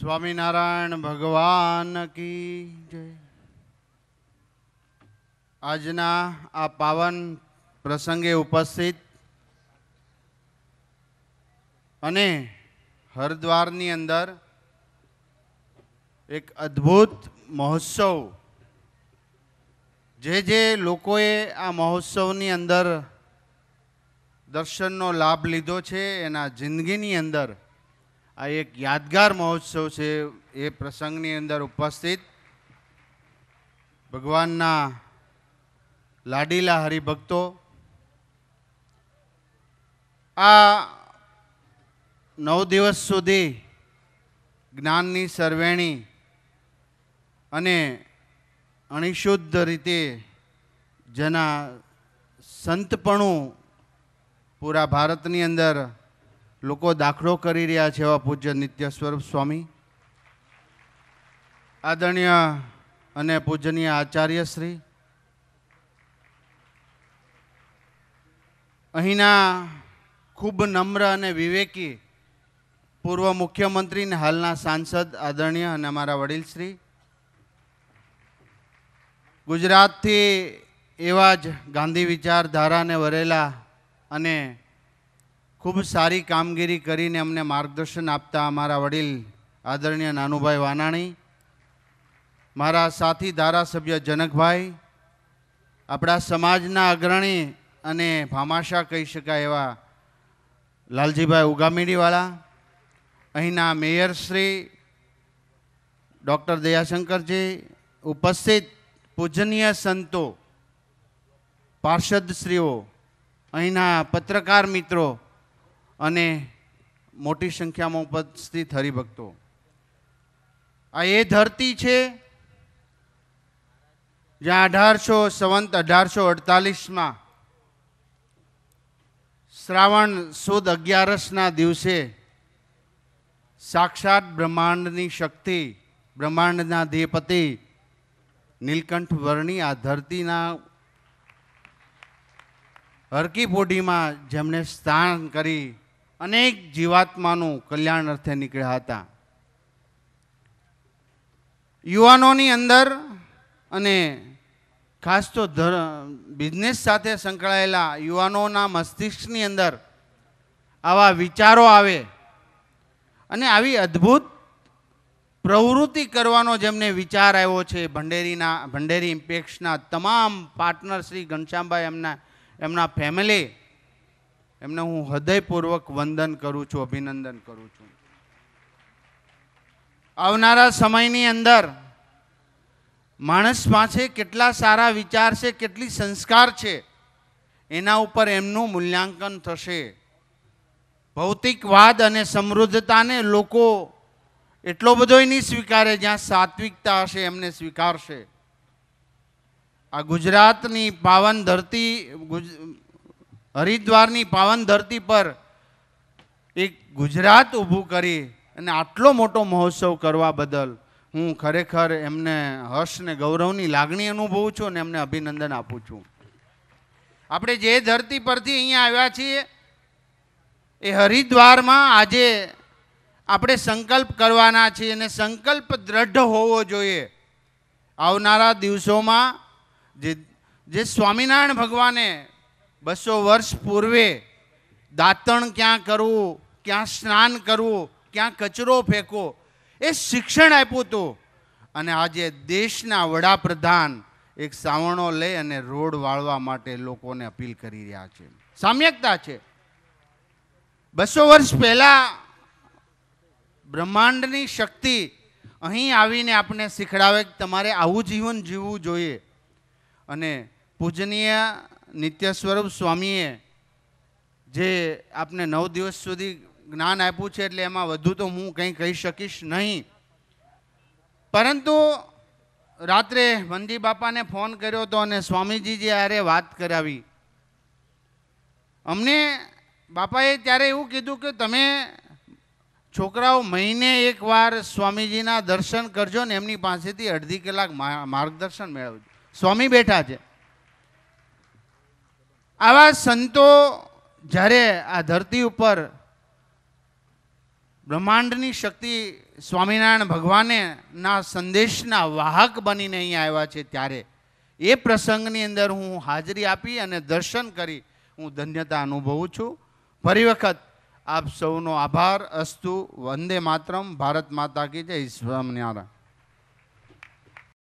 સ્વામિનારાયણ ભગવાન કી જય આજના આ પાવન પ્રસંગે ઉપસ્થિત અને હરદ્વારની અંદર એક અદ્ભુત મહોત્સવ જે જે લોકોએ આ મહોત્સવની અંદર દર્શનનો લાભ લીધો છે એના જિંદગીની અંદર આ એક યાદગાર મહોત્સવ છે એ પ્રસંગની અંદર ઉપસ્થિત ભગવાનના લાડીલા હરિભક્તો આ નવ દિવસ સુધી જ્ઞાનની સરવેણી અને અણિશુદ્ધ રીતે જેના સંતપણું પૂરા ભારતની અંદર લોકો દાખલો કરી રહ્યા છે એવા પૂજ્ય નિત્ય સ્વરૂપ સ્વામી આદરણીય અને પૂજનીય આચાર્યશ્રી અહીંના ખૂબ નમ્ર અને વિવેકી પૂર્વ મુખ્યમંત્રી અને હાલના સાંસદ આદરણીય અને અમારા વડીલશ્રી ગુજરાતથી એવા જ ગાંધી વિચારધારાને વરેલા અને ખૂબ સારી કામગીરી કરીને અમને માર્ગદર્શન આપતા અમારા વડીલ આદરણીય નાનુભાઈ વાનાણી મારા સાથી ધારાસભ્ય જનકભાઈ આપણા સમાજના અગ્રણી અને ભામાશા કહી શકાય એવા લાલજીભાઈ ઉગામીડીવાળા અહીંના મેયર શ્રી ડૉક્ટર દયાશંકરજી ઉપસ્થિત પૂજનીય સંતો પાર્ષદશ્રીઓ અહીંના પત્રકાર મિત્રો અને મોટી સંખ્યામાં ઉપસ્થિત હરિભક્તો આ એ ધરતી છે જ્યાં અઢારસો સંવંત અઢારસો અડતાલીસમાં શ્રાવણ સુદ અગિયારસના દિવસે સાક્ષાત બ્રહ્માંડની શક્તિ બ્રહ્માંડના દેપતિ નીલકંઠ વર્ણી આ ધરતીના હરકી બોડીમાં જેમણે સ્નાન કરી અનેક જીવાત્માનું કલ્યાણ અર્થે નીકળ્યા હતા યુવાનોની અંદર અને ખાસ તો બિઝનેસ સાથે સંકળાયેલા યુવાનોના મસ્તિષ્કની અંદર આવા વિચારો આવે અને આવી અદ્ભુત પ્રવૃત્તિ કરવાનો જેમને વિચાર આવ્યો છે ભંડેરીના ભંડેરી ઇમ્પેક્ટ્સના તમામ પાર્ટનર શ્રી ઘનશ્યામભાઈ એમના એમના ફેમિલી એમને હું હૃદયપૂર્વક વંદન કરું છું અભિનંદન કરું છું આવનારા સમયની અંદર માણસ પાસે કેટલા સારા વિચાર છે કેટલી સંસ્કાર છે એના ઉપર એમનું મૂલ્યાંકન થશે ભૌતિકવાદ અને સમૃદ્ધતાને લોકો એટલો બધો નહીં સ્વીકારે જ્યાં સાત્વિકતા હશે એમને સ્વીકારશે આ ગુજરાતની પાવન ધરતી હરિદ્વારની પાવન ધરતી પર એક ગુજરાત ઊભું કરી અને આટલો મોટો મહોત્સવ કરવા બદલ હું ખરેખર એમને હર્ષ ને ગૌરવની લાગણી અનુભવું છું અને એમને અભિનંદન આપું છું આપણે જે ધરતી પરથી અહીંયા આવ્યા છીએ એ હરિદ્વારમાં આજે આપણે સંકલ્પ કરવાના છીએ અને સંકલ્પ દ્રઢ હોવો જોઈએ આવનારા દિવસોમાં જે જે સ્વામિનારાયણ ભગવાને બસો વર્ષ પૂર્વે દાંતણ ક્યાં કરવું ક્યાં સ્નાન કરવું ક્યાં કચરો ફેંકવો એ શિક્ષણ આપ્યું હતું અને આજે દેશના વડાપ્રધાન એક સાવણો લઈ અને રોડ વાળવા માટે લોકોને અપીલ કરી રહ્યા છે સામ્યકતા છે બસો વર્ષ પહેલાં બ્રહ્માંડની શક્તિ અહીં આવીને આપણે શીખડાવે કે તમારે આવું જીવન જીવવું જોઈએ અને પૂજનીય નિત્ય સ્વરૂપ સ્વામીએ જે આપને નવ દિવસ સુધી જ્ઞાન આપ્યું છે એટલે એમાં વધુ તો હું કંઈ કહી શકીશ નહીં પરંતુ રાત્રે મંદી બાપાને ફોન કર્યો હતો અને સ્વામીજીએ આરે વાત કરાવી અમને બાપાએ ત્યારે એવું કીધું કે તમે છોકરાઓ મહિને એકવાર સ્વામીજીના દર્શન કરજો ને એમની પાસેથી અડધી કલાક માર્ગદર્શન મેળવજો સ્વામી બેઠા છે આવા સંતો જ્યારે આ ધરતી ઉપર બ્રહ્માંડની શક્તિ સ્વામિનારાયણ ભગવાને ના સંદેશના વાહક બનીને અહીંયા આવ્યા છે ત્યારે એ પ્રસંગની અંદર હું હાજરી આપી અને દર્શન કરી હું ધન્યતા અનુભવું છું ફરી વખત આપ સૌનો આભાર અસ્તુ વંદે માતરમ ભારત માતા કી જય સ્વામિનારાયણ